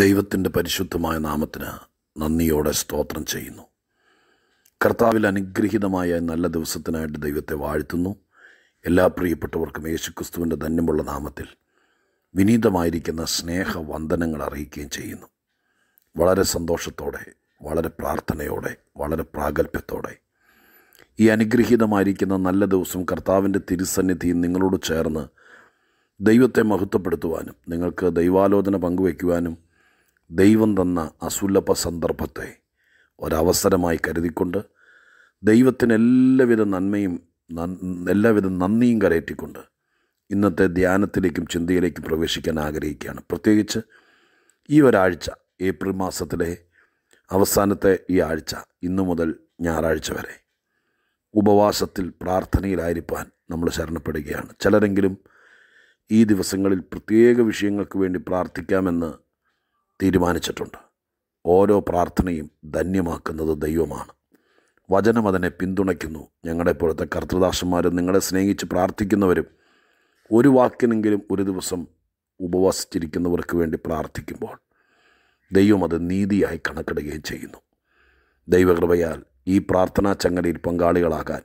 ദൈവത്തിൻ്റെ പരിശുദ്ധമായ നാമത്തിന് നന്ദിയോടെ സ്തോത്രം ചെയ്യുന്നു കർത്താവിൽ അനുഗ്രഹീതമായ നല്ല ദിവസത്തിനായിട്ട് ദൈവത്തെ വാഴ്ത്തുന്നു എല്ലാ പ്രിയപ്പെട്ടവർക്കും യേശുക്രിസ്തുവിൻ്റെ ധന്യമുള്ള നാമത്തിൽ വിനീതമായിരിക്കുന്ന സ്നേഹ വന്ദനങ്ങൾ അറിയിക്കുകയും ചെയ്യുന്നു വളരെ സന്തോഷത്തോടെ വളരെ പ്രാർത്ഥനയോടെ വളരെ പ്രാഗൽഭ്യത്തോടെ ഈ അനുഗ്രഹീതമായിരിക്കുന്ന നല്ല ദിവസം കർത്താവിൻ്റെ തിരുസന്നിധിയിൽ നിങ്ങളോട് ചേർന്ന് ദൈവത്തെ മഹത്വപ്പെടുത്തുവാനും നിങ്ങൾക്ക് ദൈവാലോചന പങ്കുവയ്ക്കുവാനും ദൈവം തന്ന അസുലഭ സന്ദർഭത്തെ ഒരവസരമായി കരുതിക്കൊണ്ട് ദൈവത്തിന് എല്ലാവിധ നന്മയും എല്ലാവിധ നന്ദിയും കരയറ്റിക്കൊണ്ട് ഇന്നത്തെ ധ്യാനത്തിലേക്കും ചിന്തയിലേക്കും പ്രവേശിക്കാൻ ആഗ്രഹിക്കുകയാണ് പ്രത്യേകിച്ച് ഈ ഒരാഴ്ച ഏപ്രിൽ മാസത്തിലെ അവസാനത്തെ ഈ ആഴ്ച ഇന്നു മുതൽ ഞായറാഴ്ച വരെ ഉപവാസത്തിൽ പ്രാർത്ഥനയിലായിരിക്കാൻ നമ്മൾ ശരണപ്പെടുകയാണ് ചിലരെങ്കിലും ഈ ദിവസങ്ങളിൽ പ്രത്യേക വിഷയങ്ങൾക്ക് വേണ്ടി പ്രാർത്ഥിക്കാമെന്ന് തീരുമാനിച്ചിട്ടുണ്ട് ഓരോ പ്രാർത്ഥനയും ധന്യമാക്കുന്നത് ദൈവമാണ് വചനം അതിനെ പിന്തുണയ്ക്കുന്നു ഇപ്പോഴത്തെ കർത്തൃദാസന്മാരും നിങ്ങളെ സ്നേഹിച്ച് പ്രാർത്ഥിക്കുന്നവരും ഒരു വാക്കിനെങ്കിലും ഒരു ദിവസം ഉപവസിച്ചിരിക്കുന്നവർക്ക് വേണ്ടി പ്രാർത്ഥിക്കുമ്പോൾ ദൈവം അത് നീതിയായി കണക്കിടുകയും ചെയ്യുന്നു ദൈവകൃപയാൽ ഈ പ്രാർത്ഥനാ ചങ്ങലയിൽ പങ്കാളികളാകാൻ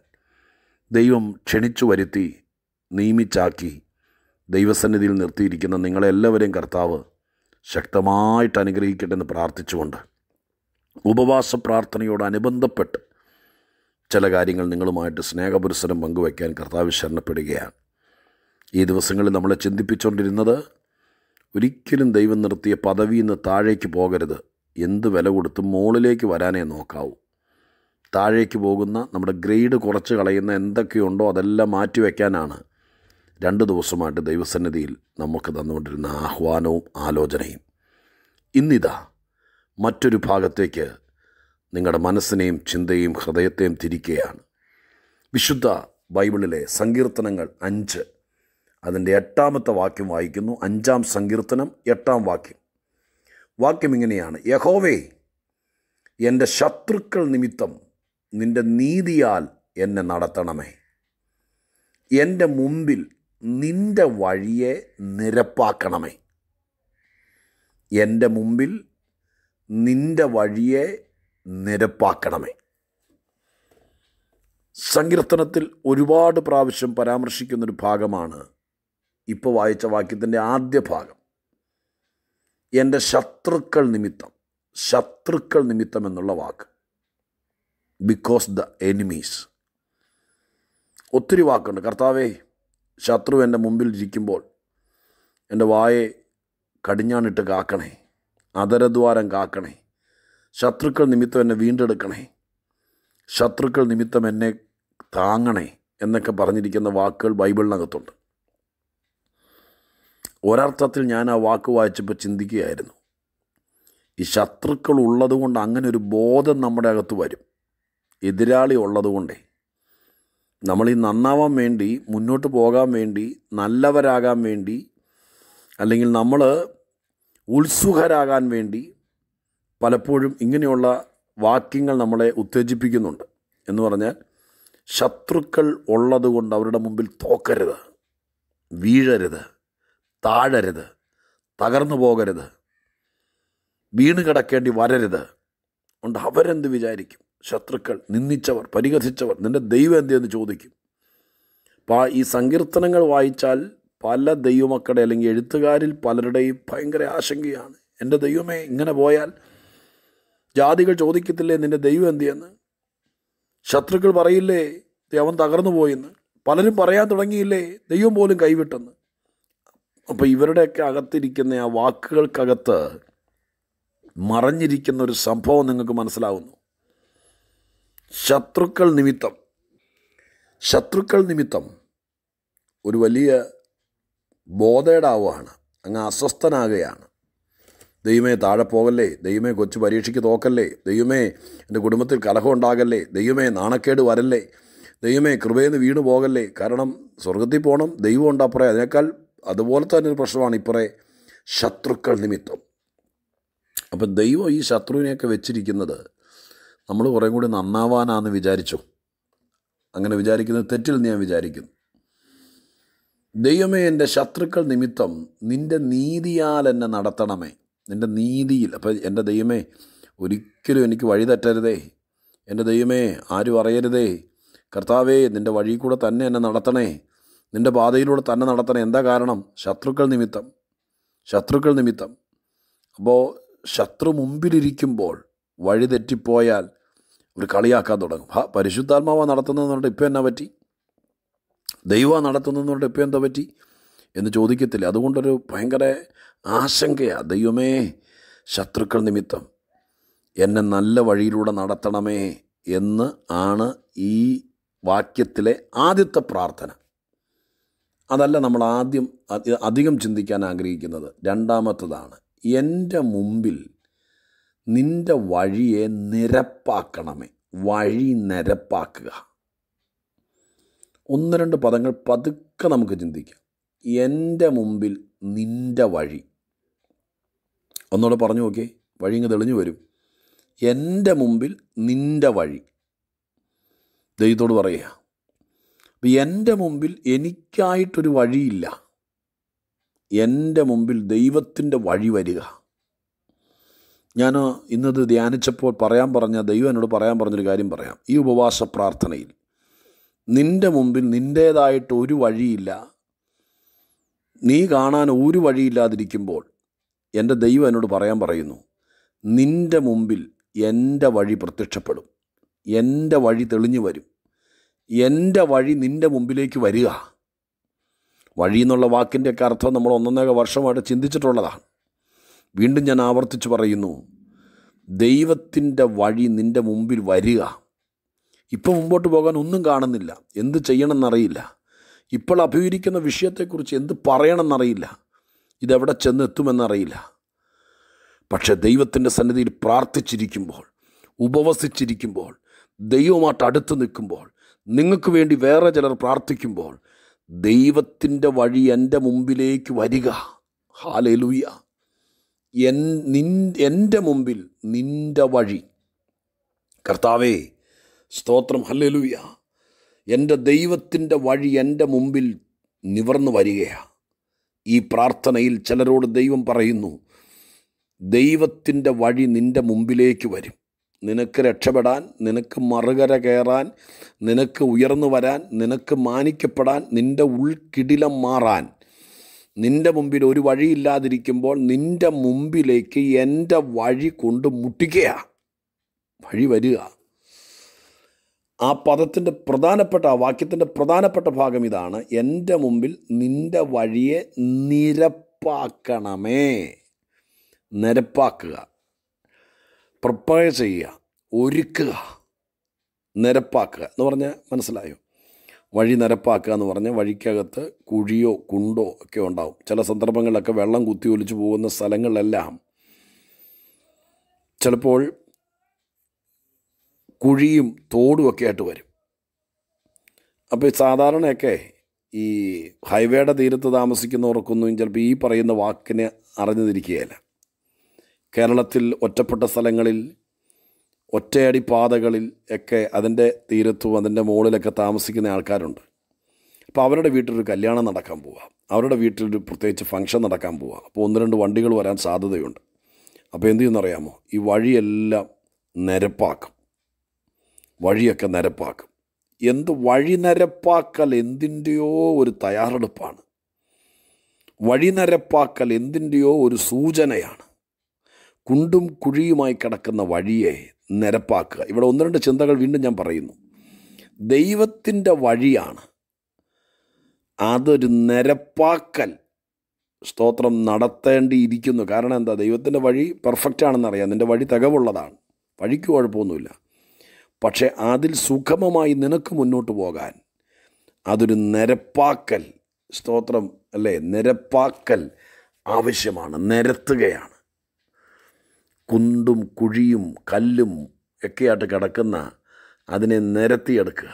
ദൈവം ക്ഷണിച്ചു വരുത്തി നിയമിച്ചാക്കി ദൈവസന്നിധിയിൽ നിർത്തിയിരിക്കുന്ന നിങ്ങളെല്ലാവരെയും കർത്താവ് ശക്തമായിട്ട് അനുഗ്രഹിക്കട്ടെ എന്ന് പ്രാർത്ഥിച്ചുകൊണ്ട് ഉപവാസ പ്രാർത്ഥനയോടനുബന്ധപ്പെട്ട് ചില കാര്യങ്ങൾ നിങ്ങളുമായിട്ട് സ്നേഹപുരസരം പങ്കുവയ്ക്കാൻ കർത്താവ് ശരണപ്പെടുകയാണ് ഈ ദിവസങ്ങളിൽ നമ്മളെ ചിന്തിപ്പിച്ചുകൊണ്ടിരുന്നത് ഒരിക്കലും ദൈവം നിർത്തിയ പദവി ഇന്ന് താഴേക്ക് പോകരുത് എന്ത് വില കൊടുത്തും മുകളിലേക്ക് വരാനേ നോക്കാവൂ താഴേക്ക് പോകുന്ന നമ്മുടെ ഗ്രേഡ് കുറച്ച് കളയുന്ന എന്തൊക്കെയുണ്ടോ അതെല്ലാം മാറ്റിവെക്കാനാണ് രണ്ട് ദിവസമായിട്ട് ദൈവസന്നിധിയിൽ നമുക്ക് തന്നുകൊണ്ടിരുന്ന ആഹ്വാനവും ആലോചനയും ഇന്നിതാ മറ്റൊരു ഭാഗത്തേക്ക് നിങ്ങളുടെ മനസ്സിനെയും ചിന്തയും ഹൃദയത്തെയും തിരിക്കുകയാണ് വിശുദ്ധ ബൈബിളിലെ സങ്കീർത്തനങ്ങൾ അഞ്ച് അതിൻ്റെ എട്ടാമത്തെ വാക്യം വായിക്കുന്നു അഞ്ചാം സങ്കീർത്തനം എട്ടാം വാക്യം വാക്യം ഇങ്ങനെയാണ് യഹോവേ എൻ്റെ ശത്രുക്കൾ നിമിത്തം നിൻ്റെ നീതിയാൽ എന്നെ നടത്തണമേ എൻ്റെ മുമ്പിൽ നിൻ്റെ വഴിയെ നിരപ്പാക്കണമേ എൻ്റെ മുമ്പിൽ നിൻ്റെ വഴിയെ നിരപ്പാക്കണമേ സങ്കീർത്തനത്തിൽ ഒരുപാട് പ്രാവശ്യം പരാമർശിക്കുന്നൊരു ഭാഗമാണ് ഇപ്പോൾ വായിച്ച വാക്യത്തിൻ്റെ ആദ്യ ഭാഗം എൻ്റെ ശത്രുക്കൾ നിമിത്തം ശത്രുക്കൾ നിമിത്തം എന്നുള്ള വാക്ക് ബിക്കോസ് ദ എനിമീസ് ഒത്തിരി വാക്കുണ്ട് കർത്താവേ ശത്രു എൻ്റെ മുമ്പിൽ ഇരിക്കുമ്പോൾ എൻ്റെ വായെ കടിഞ്ഞാണിട്ട് കാക്കണേ അതരദ്വാരം കാക്കണേ ശത്രുക്കൾ നിമിത്തം എന്നെ വീണ്ടെടുക്കണേ ശത്രുക്കൾ നിമിത്തം എന്നെ താങ്ങണേ എന്നൊക്കെ പറഞ്ഞിരിക്കുന്ന വാക്കുകൾ ബൈബിളിനകത്തുണ്ട് ഒരർത്ഥത്തിൽ ഞാൻ ആ വാക്ക് വായിച്ചപ്പോൾ ചിന്തിക്കുകയായിരുന്നു ഈ ശത്രുക്കൾ ഉള്ളതുകൊണ്ട് അങ്ങനെ ഒരു ബോധം നമ്മുടെ അകത്ത് വരും എതിരാളി ഉള്ളതുകൊണ്ടേ നമ്മൾ ഈ നന്നാവാൻ വേണ്ടി മുന്നോട്ട് പോകാൻ വേണ്ടി നല്ലവരാകാൻ വേണ്ടി അല്ലെങ്കിൽ നമ്മൾ ഉത്സുഖരാകാൻ വേണ്ടി പലപ്പോഴും ഇങ്ങനെയുള്ള വാക്യങ്ങൾ നമ്മളെ ഉത്തേജിപ്പിക്കുന്നുണ്ട് എന്ന് പറഞ്ഞാൽ ശത്രുക്കൾ ഉള്ളതുകൊണ്ട് അവരുടെ മുമ്പിൽ തോക്കരുത് വീഴരുത് താഴരുത് തകർന്നു പോകരുത് വീണ് കിടക്കേണ്ടി വരരുത് അതുകൊണ്ട് അവരെന്ത് വിചാരിക്കും ശത്രുക്കൾ നിന്ദിച്ചവർ പരിഹസിച്ചവർ നിൻ്റെ ദൈവം എന്തെന്ന് ചോദിക്കും അപ്പോൾ ഈ സങ്കീർത്തനങ്ങൾ വായിച്ചാൽ പല ദൈവമക്കളുടെ അല്ലെങ്കിൽ എഴുത്തുകാരിൽ പലരുടെയും ഭയങ്കര ആശങ്കയാണ് എൻ്റെ ദൈവമേ ഇങ്ങനെ പോയാൽ ജാതികൾ ചോദിക്കത്തില്ലേ നിൻ്റെ ദൈവം എന്ത് ചെയ്യുന്നു ശത്രുക്കൾ പറയില്ലേ അവൻ തകർന്നു പോയെന്ന് പലരും പറയാൻ തുടങ്ങിയില്ലേ ദൈവം പോലും കൈവിട്ടെന്ന് അപ്പോൾ ഇവരുടെയൊക്കെ അകത്തിരിക്കുന്ന ആ വാക്കുകൾക്കകത്ത് മറഞ്ഞിരിക്കുന്ന ഒരു സംഭവം നിങ്ങൾക്ക് മനസ്സിലാവുന്നു ശത്രുക്കൾ നിമിത്തം ശത്രുക്കൾ നിമിത്തം ഒരു വലിയ ബോധേടാവുകയാണ് അങ്ങ് അസ്വസ്ഥനാകുകയാണ് ദൈവമേ താഴെ പോകല്ലേ ദൈവമേ കൊച്ചു പരീക്ഷയ്ക്ക് തോക്കല്ലേ ദൈവമേ എൻ്റെ കുടുംബത്തിൽ കലഹം ഉണ്ടാകല്ലേ ദൈവമേ നാണക്കേട് വരല്ലേ ദൈവമേ കൃപയിൽ നിന്ന് വീണു പോകല്ലേ കാരണം സ്വർഗത്തിൽ പോകണം ദൈവം ഉണ്ടാപ്പുറേ അതിനേക്കാൾ അതുപോലെ തന്നെ ഒരു പ്രശ്നമാണ് ഇപ്പുറേ ശത്രുക്കൾ നിമിത്തം അപ്പം ദൈവം ഈ ശത്രുവിനെയൊക്കെ വെച്ചിരിക്കുന്നത് നമ്മൾ കുറേ കൂടി നന്നാവാനാന്ന് വിചാരിച്ചു അങ്ങനെ വിചാരിക്കുന്നത് തെറ്റിൽ ഞാൻ വിചാരിക്കുന്നു ദൈവമേ എൻ്റെ ശത്രുക്കൾ നിമിത്തം നിൻ്റെ നീതിയാൽ എന്നെ നടത്തണമേ നിൻ്റെ നീതിയിൽ അപ്പോൾ എൻ്റെ ദൈവമേ ഒരിക്കലും എനിക്ക് വഴി തെറ്റരുതേ എൻ്റെ ദൈവമേ ആരും അറിയരുതേ കർത്താവേ നിൻ്റെ വഴി കൂടെ തന്നെ എന്നെ നടത്തണേ നിൻ്റെ പാതയിലൂടെ തന്നെ നടത്തണേ എന്താ കാരണം ശത്രുക്കൾ നിമിത്തം ശത്രുക്കൾ നിമിത്തം അപ്പോൾ ശത്രു മുമ്പിലിരിക്കുമ്പോൾ വഴി തെറ്റിപ്പോയാൽ ഒരു കളിയാക്കാൻ തുടങ്ങും ഹാ പരിശുദ്ധാത്മാവ നടത്തുന്നതെന്നുണ്ട് ഇപ്പം എന്നാ പറ്റി ദൈവ നടത്തുന്നതെന്നുണ്ട് ഇപ്പം എന്താ പറ്റി എന്ന് ചോദിക്കത്തില്ല അതുകൊണ്ടൊരു ഭയങ്കര ആശങ്കയാണ് ദൈവമേ ശത്രുക്കൾ നിമിത്തം എന്നെ നല്ല വഴിയിലൂടെ നടത്തണമേ എന്ന് ആണ് ഈ വാക്യത്തിലെ ആദ്യത്തെ പ്രാർത്ഥന അതല്ല നമ്മൾ ആദ്യം അധികം ചിന്തിക്കാൻ ആഗ്രഹിക്കുന്നത് രണ്ടാമത്തതാണ് എൻ്റെ മുമ്പിൽ നിൻ്റെ വഴിയെ നിരപ്പാക്കണമേ വഴി നിരപ്പാക്കുക ഒന്ന് രണ്ട് പദങ്ങൾ പതുക്കെ നമുക്ക് ചിന്തിക്കാം എൻ്റെ മുമ്പിൽ നിൻ്റെ വഴി ഒന്നുകൂടെ പറഞ്ഞു നോക്കേ വഴി ഇങ്ങ് തെളിഞ്ഞു വരും എൻ്റെ മുമ്പിൽ നിൻ്റെ വഴി ദൈവത്തോട് പറയുക അപ്പം എൻ്റെ മുമ്പിൽ എനിക്കായിട്ടൊരു വഴിയില്ല എൻ്റെ മുമ്പിൽ ദൈവത്തിൻ്റെ വഴി വരിക ഞാൻ ഇന്നത് ധ്യാനിച്ചപ്പോൾ പറയാൻ പറഞ്ഞ ദൈവം എന്നോട് പറയാൻ പറഞ്ഞൊരു കാര്യം പറയാം ഈ ഉപവാസ പ്രാർത്ഥനയിൽ നിൻ്റെ മുമ്പിൽ നിൻ്റേതായിട്ട് ഒരു വഴിയില്ല നീ കാണാൻ ഒരു വഴിയില്ലാതിരിക്കുമ്പോൾ എൻ്റെ ദൈവം എന്നോട് പറയാൻ പറയുന്നു നിൻ്റെ മുമ്പിൽ എൻ്റെ വഴി പ്രത്യക്ഷപ്പെടും എൻ്റെ വഴി തെളിഞ്ഞു വരും എൻ്റെ വഴി നിൻ്റെ മുമ്പിലേക്ക് വരിക വഴി എന്നുള്ള വാക്കിൻ്റെയൊക്കെ അർത്ഥം നമ്മൾ ഒന്നൊന്നേക വർഷമായിട്ട് ചിന്തിച്ചിട്ടുള്ളതാണ് വീണ്ടും ഞാൻ ആവർത്തിച്ച് പറയുന്നു ദൈവത്തിൻ്റെ വഴി നിൻ്റെ മുമ്പിൽ വരിക ഇപ്പം മുമ്പോട്ട് പോകാൻ ഒന്നും കാണുന്നില്ല എന്ത് ചെയ്യണമെന്നറിയില്ല ഇപ്പോൾ അഭിവരിക്കുന്ന വിഷയത്തെക്കുറിച്ച് എന്ത് പറയണമെന്നറിയില്ല ഇതെവിടെ ചെന്നെത്തുമെന്നറിയില്ല പക്ഷേ ദൈവത്തിൻ്റെ സന്നിധിയിൽ പ്രാർത്ഥിച്ചിരിക്കുമ്പോൾ ഉപവസിച്ചിരിക്കുമ്പോൾ ദൈവമായിട്ട് അടുത്ത് നിൽക്കുമ്പോൾ നിങ്ങൾക്ക് വേണ്ടി വേറെ ചിലർ പ്രാർത്ഥിക്കുമ്പോൾ ദൈവത്തിൻ്റെ വഴി എൻ്റെ മുമ്പിലേക്ക് വരിക ഹാലലൂയ്യ എൻ നിൻ എൻ്റെ മുമ്പിൽ നിൻ്റെ വഴി കർത്താവേ സ്തോത്രം ഹല്ലലൂയ എൻ്റെ ദൈവത്തിൻ്റെ വഴി എൻ്റെ മുമ്പിൽ നിവർന്നു വരികയാണ് ഈ പ്രാർത്ഥനയിൽ ചിലരോട് ദൈവം പറയുന്നു ദൈവത്തിൻ്റെ വഴി നിൻ്റെ മുമ്പിലേക്ക് വരും നിനക്ക് രക്ഷപ്പെടാൻ നിനക്ക് മറുകര കയറാൻ നിനക്ക് ഉയർന്നു വരാൻ നിനക്ക് മാനിക്കപ്പെടാൻ നിൻ്റെ ഉൾക്കിടിലം മാറാൻ നിൻ്റെ മുമ്പിൽ ഒരു വഴിയില്ലാതിരിക്കുമ്പോൾ നിൻ്റെ മുമ്പിലേക്ക് എൻ്റെ വഴി കൊണ്ട് മുട്ടിക്കുകയാണ് വഴി വരിക ആ പദത്തിൻ്റെ പ്രധാനപ്പെട്ട ആ വാക്യത്തിൻ്റെ പ്രധാനപ്പെട്ട ഭാഗം ഇതാണ് എൻ്റെ മുമ്പിൽ നിൻ്റെ വഴിയെ നിരപ്പാക്കണമേ നിരപ്പാക്കുക പ്രിപ്പയർ ചെയ്യുക ഒരുക്കുക നിരപ്പാക്കുക എന്ന് പറഞ്ഞാൽ മനസ്സിലായോ വഴി നിരപ്പാക്കുക എന്ന് പറഞ്ഞാൽ വഴിക്കകത്ത് കുഴിയോ കുണ്ടോ ഒക്കെ ഉണ്ടാവും ചില സന്ദർഭങ്ങളിലൊക്കെ വെള്ളം കുത്തി ഒലിച്ചു പോകുന്ന സ്ഥലങ്ങളിലെല്ലാം ചിലപ്പോൾ കുഴിയും ഒക്കെ ആയിട്ട് വരും അപ്പോൾ സാധാരണയൊക്കെ ഈ ഹൈവേയുടെ തീരത്ത് താമസിക്കുന്നവർക്കൊന്നും ചിലപ്പോൾ ഈ പറയുന്ന വാക്കിനെ അറിഞ്ഞിരിക്കുകയില്ല കേരളത്തിൽ ഒറ്റപ്പെട്ട സ്ഥലങ്ങളിൽ ഒറ്റയടി പാതകളിൽ ഒക്കെ അതിൻ്റെ തീരത്തും അതിൻ്റെ മുകളിലൊക്കെ താമസിക്കുന്ന ആൾക്കാരുണ്ട് അപ്പോൾ അവരുടെ വീട്ടിലൊരു കല്യാണം നടക്കാൻ പോവാം അവരുടെ വീട്ടിലൊരു പ്രത്യേകിച്ച് ഫംഗ്ഷൻ നടക്കാൻ പോവാം അപ്പോൾ ഒന്ന് രണ്ട് വണ്ടികൾ വരാൻ സാധ്യതയുണ്ട് അപ്പോൾ എന്ത് ചെയ്യുന്നറിയാമോ ഈ വഴിയെല്ലാം നിരപ്പാക്കും വഴിയൊക്കെ നിരപ്പാക്കും എന്ത് വഴി നിരപ്പാക്കൽ എന്തിൻ്റെയോ ഒരു തയ്യാറെടുപ്പാണ് വഴി നിരപ്പാക്കൽ എന്തിൻ്റെയോ ഒരു സൂചനയാണ് കുണ്ടും കുഴിയുമായി കിടക്കുന്ന വഴിയെ നിരപ്പാക്കുക ഇവിടെ ഒന്ന് രണ്ട് ചിന്തകൾ വീണ്ടും ഞാൻ പറയുന്നു ദൈവത്തിൻ്റെ വഴിയാണ് അതൊരു നിരപ്പാക്കൽ സ്തോത്രം നടത്തേണ്ടിയിരിക്കുന്നു കാരണം എന്താ ദൈവത്തിൻ്റെ വഴി പെർഫെക്റ്റ് ആണെന്നറിയാം നിൻ്റെ വഴി തികവുള്ളതാണ് വഴിക്ക് കുഴപ്പമൊന്നുമില്ല പക്ഷേ അതിൽ സുഖമമായി നിനക്ക് മുന്നോട്ട് പോകാൻ അതൊരു നിരപ്പാക്കൽ സ്തോത്രം അല്ലേ നിരപ്പാക്കൽ ആവശ്യമാണ് നിരത്തുകയാണ് കുണ്ടും കുഴിയും കല്ലും ഒക്കെയായിട്ട് കിടക്കുന്ന അതിനെ നിരത്തിയെടുക്കുക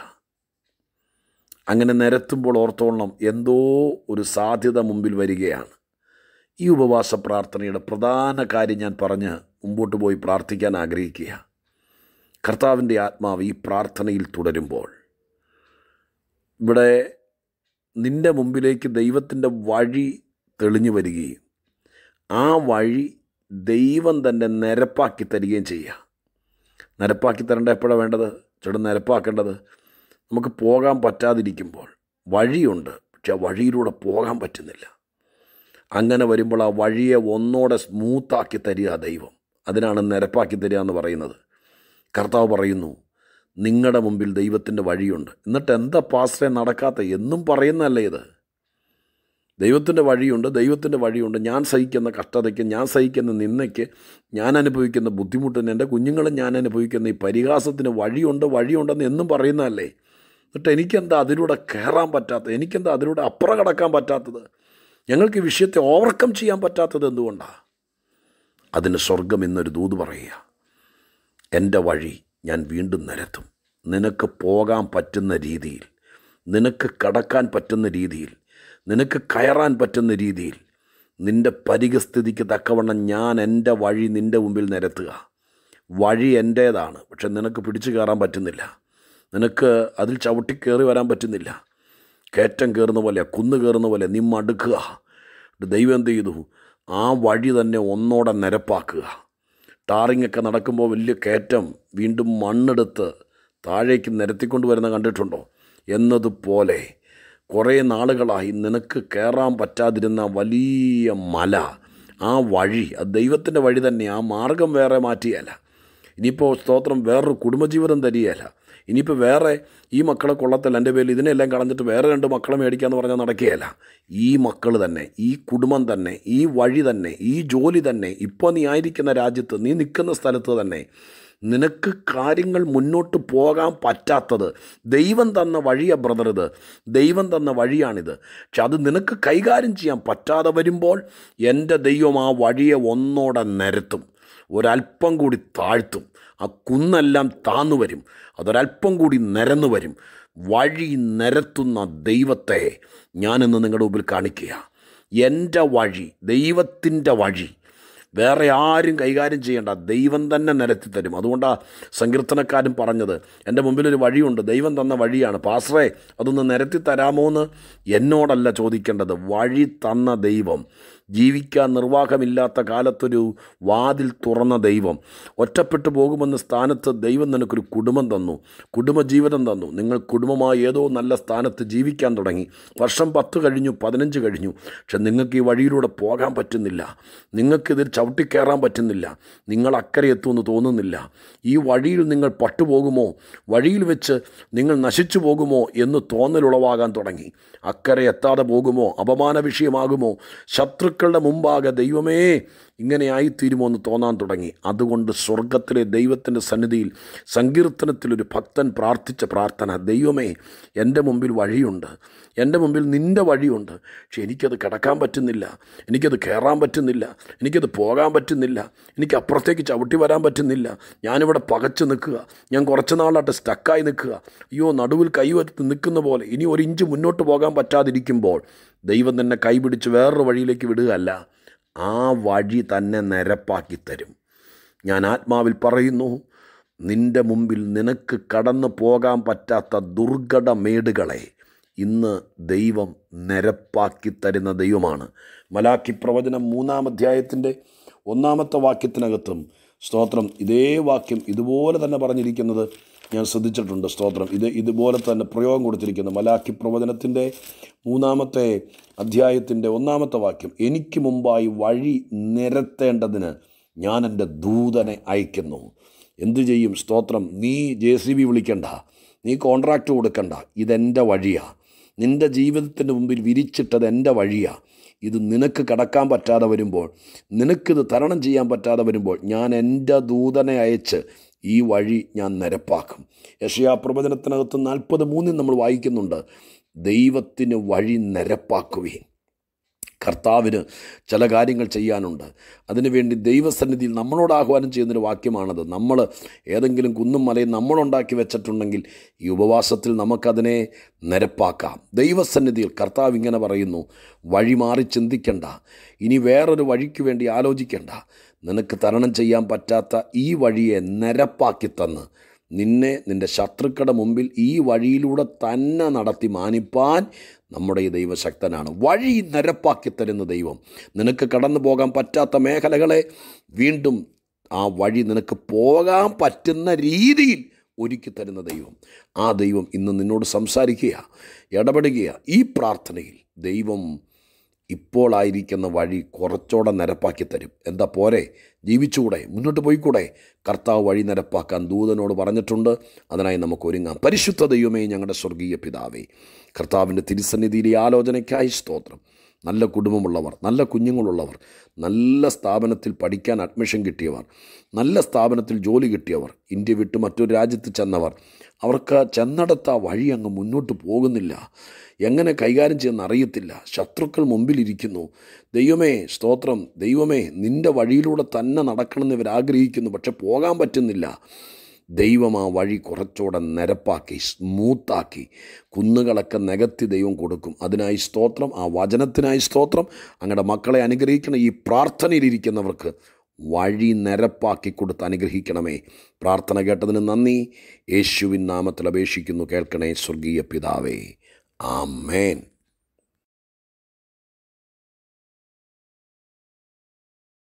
അങ്ങനെ നിരത്തുമ്പോൾ ഓർത്തോളണം എന്തോ ഒരു സാധ്യത മുമ്പിൽ വരികയാണ് ഈ ഉപവാസ പ്രാർത്ഥനയുടെ പ്രധാന കാര്യം ഞാൻ പറഞ്ഞ് മുമ്പോട്ട് പോയി പ്രാർത്ഥിക്കാൻ ആഗ്രഹിക്കുക കർത്താവിൻ്റെ ആത്മാവ് ഈ പ്രാർത്ഥനയിൽ തുടരുമ്പോൾ ഇവിടെ നിൻ്റെ മുമ്പിലേക്ക് ദൈവത്തിൻ്റെ വഴി തെളിഞ്ഞു വരികയും ആ വഴി ദൈവം തന്നെ നിരപ്പാക്കി തരികയും ചെയ്യുക നിരപ്പാക്കി തരേണ്ട എപ്പോഴാണ് വേണ്ടത് ചേട്ടൻ നിരപ്പാക്കേണ്ടത് നമുക്ക് പോകാൻ പറ്റാതിരിക്കുമ്പോൾ വഴിയുണ്ട് പക്ഷെ ആ വഴിയിലൂടെ പോകാൻ പറ്റുന്നില്ല അങ്ങനെ വരുമ്പോൾ ആ വഴിയെ ഒന്നോടെ സ്മൂത്താക്കി തരിക ദൈവം അതിനാണ് നിരപ്പാക്കി തരിക എന്ന് പറയുന്നത് കർത്താവ് പറയുന്നു നിങ്ങളുടെ മുമ്പിൽ ദൈവത്തിൻ്റെ വഴിയുണ്ട് എന്നിട്ട് എന്താ പാസ്റ്റേ നടക്കാത്ത എന്നും പറയുന്നതല്ലേ ഇത് ദൈവത്തിൻ്റെ വഴിയുണ്ട് ദൈവത്തിൻ്റെ വഴിയുണ്ട് ഞാൻ സഹിക്കുന്ന കഷ്ടതയ്ക്ക് ഞാൻ സഹിക്കുന്ന നിന്നയ്ക്ക് ഞാൻ അനുഭവിക്കുന്ന ബുദ്ധിമുട്ടിന് എൻ്റെ കുഞ്ഞുങ്ങളും ഞാൻ അനുഭവിക്കുന്ന ഈ പരിഹാസത്തിന് വഴിയുണ്ട് വഴിയുണ്ടെന്ന് എന്നും പറയുന്നതല്ലേ എന്നിട്ട് എനിക്കെന്താ അതിലൂടെ കയറാൻ പറ്റാത്തത് എനിക്കെന്താ അതിലൂടെ അപ്പുറം കടക്കാൻ പറ്റാത്തത് ഞങ്ങൾക്ക് ഈ വിഷയത്തെ ഓവർകം ചെയ്യാൻ പറ്റാത്തത് എന്തുകൊണ്ടാണ് അതിന് സ്വർഗം എന്നൊരു ദൂത് പറയുക എൻ്റെ വഴി ഞാൻ വീണ്ടും നിരത്തും നിനക്ക് പോകാൻ പറ്റുന്ന രീതിയിൽ നിനക്ക് കടക്കാൻ പറ്റുന്ന രീതിയിൽ നിനക്ക് കയറാൻ പറ്റുന്ന രീതിയിൽ നിൻ്റെ പരിഗസ്ഥിതിക്ക് തക്കവണ്ണം ഞാൻ എൻ്റെ വഴി നിൻ്റെ മുമ്പിൽ നിരത്തുക വഴി എൻ്റേതാണ് പക്ഷെ നിനക്ക് പിടിച്ചു കയറാൻ പറ്റുന്നില്ല നിനക്ക് അതിൽ ചവിട്ടി കയറി വരാൻ പറ്റുന്നില്ല കയറ്റം കയറുന്ന പോലെ കുന്ന് കയറുന്ന പോലെ നീ മടുക്കുക ദൈവം എന്ത് ചെയ്തു ആ വഴി തന്നെ ഒന്നോടെ നിരപ്പാക്കുക ടാറിങ്ങൊക്കെ നടക്കുമ്പോൾ വലിയ കയറ്റം വീണ്ടും മണ്ണെടുത്ത് താഴേക്ക് നിരത്തിക്കൊണ്ട് വരുന്ന കണ്ടിട്ടുണ്ടോ എന്നതുപോലെ കുറേ നാളുകളായി നിനക്ക് കയറാൻ പറ്റാതിരുന്ന വലിയ മല ആ വഴി അത് ദൈവത്തിൻ്റെ വഴി തന്നെ ആ മാർഗം വേറെ മാറ്റിയല്ല ഇനിയിപ്പോൾ സ്തോത്രം വേറൊരു കുടുംബജീവിതം തരികയല്ല ഇനിയിപ്പോൾ വേറെ ഈ മക്കളെ കൊള്ളത്തില്ല എൻ്റെ പേരിൽ ഇതിനെല്ലാം കളഞ്ഞിട്ട് വേറെ രണ്ട് മക്കളെ മേടിക്കാമെന്ന് പറഞ്ഞാൽ നടക്കുകയല്ല ഈ മക്കൾ തന്നെ ഈ കുടുംബം തന്നെ ഈ വഴി തന്നെ ഈ ജോലി തന്നെ ഇപ്പോൾ നീ ആയിരിക്കുന്ന രാജ്യത്ത് നീ നിൽക്കുന്ന സ്ഥലത്ത് തന്നെ നിനക്ക് കാര്യങ്ങൾ മുന്നോട്ട് പോകാൻ പറ്റാത്തത് ദൈവം തന്ന വഴിയാണ് ബ്രദർ ഇത് ദൈവം തന്ന വഴിയാണിത് പക്ഷെ അത് നിനക്ക് കൈകാര്യം ചെയ്യാൻ പറ്റാതെ വരുമ്പോൾ എൻ്റെ ദൈവം ആ വഴിയെ ഒന്നോടെ നിരത്തും ഒരല്പം കൂടി താഴ്ത്തും ആ കുന്നെല്ലാം താന്നു വരും അതൊരല്പം കൂടി നിരന്നു വരും വഴി നിരത്തുന്ന ദൈവത്തെ ഞാനിന്ന് നിങ്ങളുടെ മുമ്പിൽ കാണിക്കുക എൻ്റെ വഴി ദൈവത്തിൻ്റെ വഴി വേറെ ആരും കൈകാര്യം ചെയ്യേണ്ട ദൈവം തന്നെ നിരത്തി തരും അതുകൊണ്ടാണ് സങ്കീർത്തനക്കാരും പറഞ്ഞത് എൻ്റെ മുമ്പിലൊരു വഴിയുണ്ട് ദൈവം തന്ന വഴിയാണ് പാസ്രേ അതൊന്ന് നിരത്തി തരാമോ എന്ന് എന്നോടല്ല ചോദിക്കേണ്ടത് വഴി തന്ന ദൈവം ജീവിക്കാൻ നിർവാഹമില്ലാത്ത കാലത്തൊരു വാതിൽ തുറന്ന ദൈവം ഒറ്റപ്പെട്ടു പോകുമെന്ന സ്ഥാനത്ത് ദൈവം നിനക്കൊരു കുടുംബം തന്നു കുടുംബജീവിതം തന്നു നിങ്ങൾ കുടുംബമായി ഏതോ നല്ല സ്ഥാനത്ത് ജീവിക്കാൻ തുടങ്ങി വർഷം പത്ത് കഴിഞ്ഞു പതിനഞ്ച് കഴിഞ്ഞു പക്ഷെ നിങ്ങൾക്ക് ഈ വഴിയിലൂടെ പോകാൻ പറ്റുന്നില്ല നിങ്ങൾക്കിതിൽ ചവിട്ടിക്കയറാൻ പറ്റുന്നില്ല നിങ്ങൾ അക്കരെ എത്തുമെന്ന് തോന്നുന്നില്ല ഈ വഴിയിൽ നിങ്ങൾ പട്ടുപോകുമോ വഴിയിൽ വെച്ച് നിങ്ങൾ നശിച്ചു പോകുമോ എന്ന് തോന്നലുളവാകാൻ തുടങ്ങി അക്കരെ എത്താതെ പോകുമോ അപമാന വിഷയമാകുമോ ശത്രു மக்களிடம் முன்பாக தெய்வமே ഇങ്ങനെയായിത്തീരുമോ എന്ന് തോന്നാൻ തുടങ്ങി അതുകൊണ്ട് സ്വർഗത്തിലെ ദൈവത്തിൻ്റെ സന്നിധിയിൽ സങ്കീർത്തനത്തിലൊരു ഭക്തൻ പ്രാർത്ഥിച്ച പ്രാർത്ഥന ദൈവമേ എൻ്റെ മുമ്പിൽ വഴിയുണ്ട് എൻ്റെ മുമ്പിൽ നിൻ്റെ വഴിയുണ്ട് പക്ഷെ എനിക്കത് കിടക്കാൻ പറ്റുന്നില്ല എനിക്കത് കയറാൻ പറ്റുന്നില്ല എനിക്കത് പോകാൻ പറ്റുന്നില്ല എനിക്ക് അപ്പുറത്തേക്ക് ചവിട്ടി വരാൻ പറ്റുന്നില്ല ഞാനിവിടെ പകച്ച് നിൽക്കുക ഞാൻ കുറച്ച് നാളായിട്ട് സ്റ്റക്കായി നിൽക്കുക അയ്യോ നടുവിൽ കൈവരുത്ത് നിൽക്കുന്ന പോലെ ഇനി ഒരു ഇഞ്ച് മുന്നോട്ട് പോകാൻ പറ്റാതിരിക്കുമ്പോൾ ദൈവം തന്നെ കൈപിടിച്ച് വേറൊരു വഴിയിലേക്ക് വിടുകയല്ല ആ വഴി തന്നെ നിരപ്പാക്കി തരും ഞാൻ ആത്മാവിൽ പറയുന്നു നിൻ്റെ മുമ്പിൽ നിനക്ക് കടന്നു പോകാൻ പറ്റാത്ത ദുർഘടമേടുകളെ ഇന്ന് ദൈവം നിരപ്പാക്കി തരുന്ന ദൈവമാണ് മലാക്കി പ്രവചനം മൂന്നാം അധ്യായത്തിൻ്റെ ഒന്നാമത്തെ വാക്യത്തിനകത്തും സ്തോത്രം ഇതേ വാക്യം ഇതുപോലെ തന്നെ പറഞ്ഞിരിക്കുന്നത് ഞാൻ ശ്രദ്ധിച്ചിട്ടുണ്ട് സ്തോത്രം ഇത് ഇതുപോലെ തന്നെ പ്രയോഗം കൊടുത്തിരിക്കുന്നു മലാഖി പ്രവചനത്തിൻ്റെ മൂന്നാമത്തെ അധ്യായത്തിൻ്റെ ഒന്നാമത്തെ വാക്യം എനിക്ക് മുമ്പായി വഴി നിരത്തേണ്ടതിന് ഞാൻ എൻ്റെ ദൂതനെ അയക്കുന്നു എന്തു ചെയ്യും സ്തോത്രം നീ ജെ സി ബി വിളിക്കണ്ട നീ കോൺട്രാക്റ്റ് കൊടുക്കണ്ട ഇതെൻ്റെ വഴിയാണ് നിൻ്റെ ജീവിതത്തിൻ്റെ മുമ്പിൽ വിരിച്ചിട്ടത് എൻ്റെ വഴിയാണ് ഇത് നിനക്ക് കടക്കാൻ പറ്റാതെ വരുമ്പോൾ നിനക്കിത് തരണം ചെയ്യാൻ പറ്റാതെ വരുമ്പോൾ ഞാൻ എൻ്റെ ദൂതനെ അയച്ച് ഈ വഴി ഞാൻ നിരപ്പാക്കും യഷയാ പ്രവചനത്തിനകത്ത് നാൽപ്പത് മൂന്നിൽ നമ്മൾ വായിക്കുന്നുണ്ട് ദൈവത്തിന് വഴി നിരപ്പാക്കുകയും കർത്താവിന് ചില കാര്യങ്ങൾ ചെയ്യാനുണ്ട് അതിനുവേണ്ടി ദൈവസന്നിധിയിൽ നമ്മളോട് ആഹ്വാനം ചെയ്യുന്നൊരു വാക്യമാണത് നമ്മൾ ഏതെങ്കിലും കുന്നും മലയും നമ്മളുണ്ടാക്കി വെച്ചിട്ടുണ്ടെങ്കിൽ ഈ ഉപവാസത്തിൽ നമുക്കതിനെ നിരപ്പാക്കാം ദൈവസന്നിധിയിൽ കർത്താവ് ഇങ്ങനെ പറയുന്നു വഴി മാറി ചിന്തിക്കണ്ട ഇനി വേറൊരു വഴിക്ക് വേണ്ടി ആലോചിക്കണ്ട നിനക്ക് തരണം ചെയ്യാൻ പറ്റാത്ത ഈ വഴിയെ നിരപ്പാക്കി തന്ന് നിന്നെ നിൻ്റെ ശത്രുക്കളുടെ മുമ്പിൽ ഈ വഴിയിലൂടെ തന്നെ നടത്തി മാനിപ്പാൻ നമ്മുടെ ഈ ദൈവശക്തനാണ് വഴി നിരപ്പാക്കി തരുന്ന ദൈവം നിനക്ക് കടന്നു പോകാൻ പറ്റാത്ത മേഖലകളെ വീണ്ടും ആ വഴി നിനക്ക് പോകാൻ പറ്റുന്ന രീതിയിൽ ഒരുക്കി തരുന്ന ദൈവം ആ ദൈവം ഇന്ന് നിന്നോട് സംസാരിക്കുക ഇടപെടുകയാണ് ഈ പ്രാർത്ഥനയിൽ ദൈവം ഇപ്പോളായിരിക്കുന്ന വഴി കുറച്ചോടെ നിരപ്പാക്കി തരും എന്താ പോരെ ജീവിച്ചുകൂടെ മുന്നോട്ട് പോയിക്കൂടെ കർത്താവ് വഴി നിരപ്പാക്കാൻ ദൂതനോട് പറഞ്ഞിട്ടുണ്ട് അതിനായി നമുക്ക് ഒരുങ്ങാം പരിശുദ്ധ ദൈവമേ ഞങ്ങളുടെ സ്വർഗീയ പിതാവേ കർത്താവിൻ്റെ തിരുസന്നിധിയിലെ ആലോചനയ്ക്കായി സ്തോത്രം നല്ല കുടുംബമുള്ളവർ നല്ല കുഞ്ഞുങ്ങളുള്ളവർ നല്ല സ്ഥാപനത്തിൽ പഠിക്കാൻ അഡ്മിഷൻ കിട്ടിയവർ നല്ല സ്ഥാപനത്തിൽ ജോലി കിട്ടിയവർ ഇന്ത്യ വിട്ട് മറ്റൊരു രാജ്യത്ത് ചെന്നവർ അവർക്ക് ചെന്നടത്ത വഴി അങ്ങ് മുന്നോട്ട് പോകുന്നില്ല എങ്ങനെ കൈകാര്യം ചെയ്യുന്ന അറിയത്തില്ല ശത്രുക്കൾ മുമ്പിലിരിക്കുന്നു ദൈവമേ സ്തോത്രം ദൈവമേ നിൻ്റെ വഴിയിലൂടെ തന്നെ നടക്കണമെന്ന് ഇവർ ആഗ്രഹിക്കുന്നു പക്ഷെ പോകാൻ പറ്റുന്നില്ല ദൈവം ആ വഴി കുറച്ചുകൂടെ നിരപ്പാക്കി സ്മൂത്താക്കി കുന്നുകളൊക്കെ നികത്തി ദൈവം കൊടുക്കും അതിനായി സ്തോത്രം ആ വചനത്തിനായി സ്തോത്രം അങ്ങയുടെ മക്കളെ അനുഗ്രഹിക്കണം ഈ പ്രാർത്ഥനയിലിരിക്കുന്നവർക്ക് വഴി നിരപ്പാക്കി കൊടുത്ത് അനുഗ്രഹിക്കണമേ പ്രാർത്ഥന കേട്ടതിന് നന്ദി യേശുവിൻ നാമത്തിൽ അപേക്ഷിക്കുന്നു കേൾക്കണേ സ്വർഗീയ പിതാവേ ആമേൻ